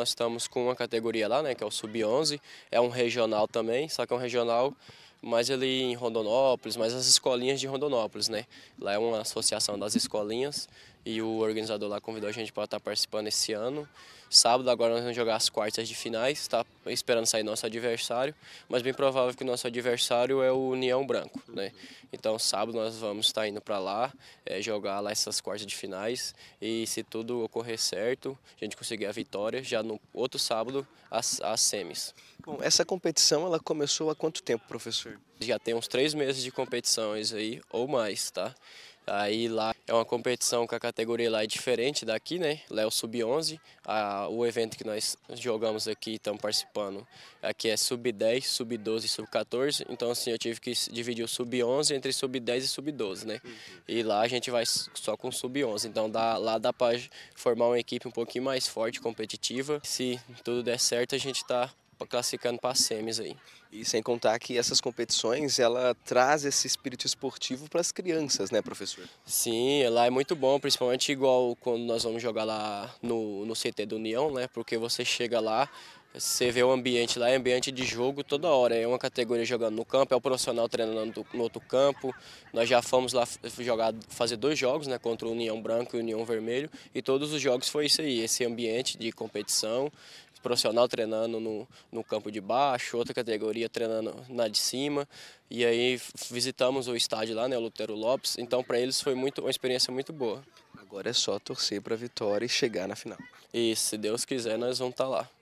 Nós estamos com uma categoria lá, né, que é o Sub-11, é um regional também, só que é um regional mais ali em Rondonópolis, mais as escolinhas de Rondonópolis, né? Lá é uma associação das escolinhas e o organizador lá convidou a gente para estar tá participando esse ano. Sábado agora nós vamos jogar as quartas de finais, está esperando sair nosso adversário, mas bem provável que o nosso adversário é o União Branco, né? Então sábado nós vamos estar tá indo para lá, é, jogar lá essas quartas de finais e se tudo ocorrer certo, a gente conseguir a vitória, já no outro sábado as, as semis. Bom, essa competição ela começou há quanto tempo, professor? Já tem uns três meses de competições aí ou mais, tá? Aí lá é uma competição que a categoria lá é diferente daqui, né? Lá é o Sub-11. O evento que nós jogamos aqui, estamos participando, aqui é Sub-10, Sub-12 e Sub-14. Então, assim, eu tive que dividir o Sub-11 entre Sub-10 e Sub-12, né? E lá a gente vai só com Sub-11. Então, dá, lá dá para formar uma equipe um pouquinho mais forte, competitiva. Se tudo der certo, a gente está classificando para as semis aí. E sem contar que essas competições, ela traz esse espírito esportivo para as crianças, né, professor? Sim, lá é muito bom, principalmente igual quando nós vamos jogar lá no, no CT do União, né, porque você chega lá, você vê o ambiente lá, é ambiente de jogo toda hora. É uma categoria jogando no campo, é o profissional treinando no outro campo. Nós já fomos lá jogar, fazer dois jogos, né? Contra o União Branco e o União Vermelho. E todos os jogos foi isso aí, esse ambiente de competição, profissional treinando no, no campo de baixo, outra categoria treinando na de cima. E aí visitamos o estádio lá, né, o Lutero Lopes. Então para eles foi muito, uma experiência muito boa. Agora é só torcer para a vitória e chegar na final. E se Deus quiser, nós vamos estar tá lá.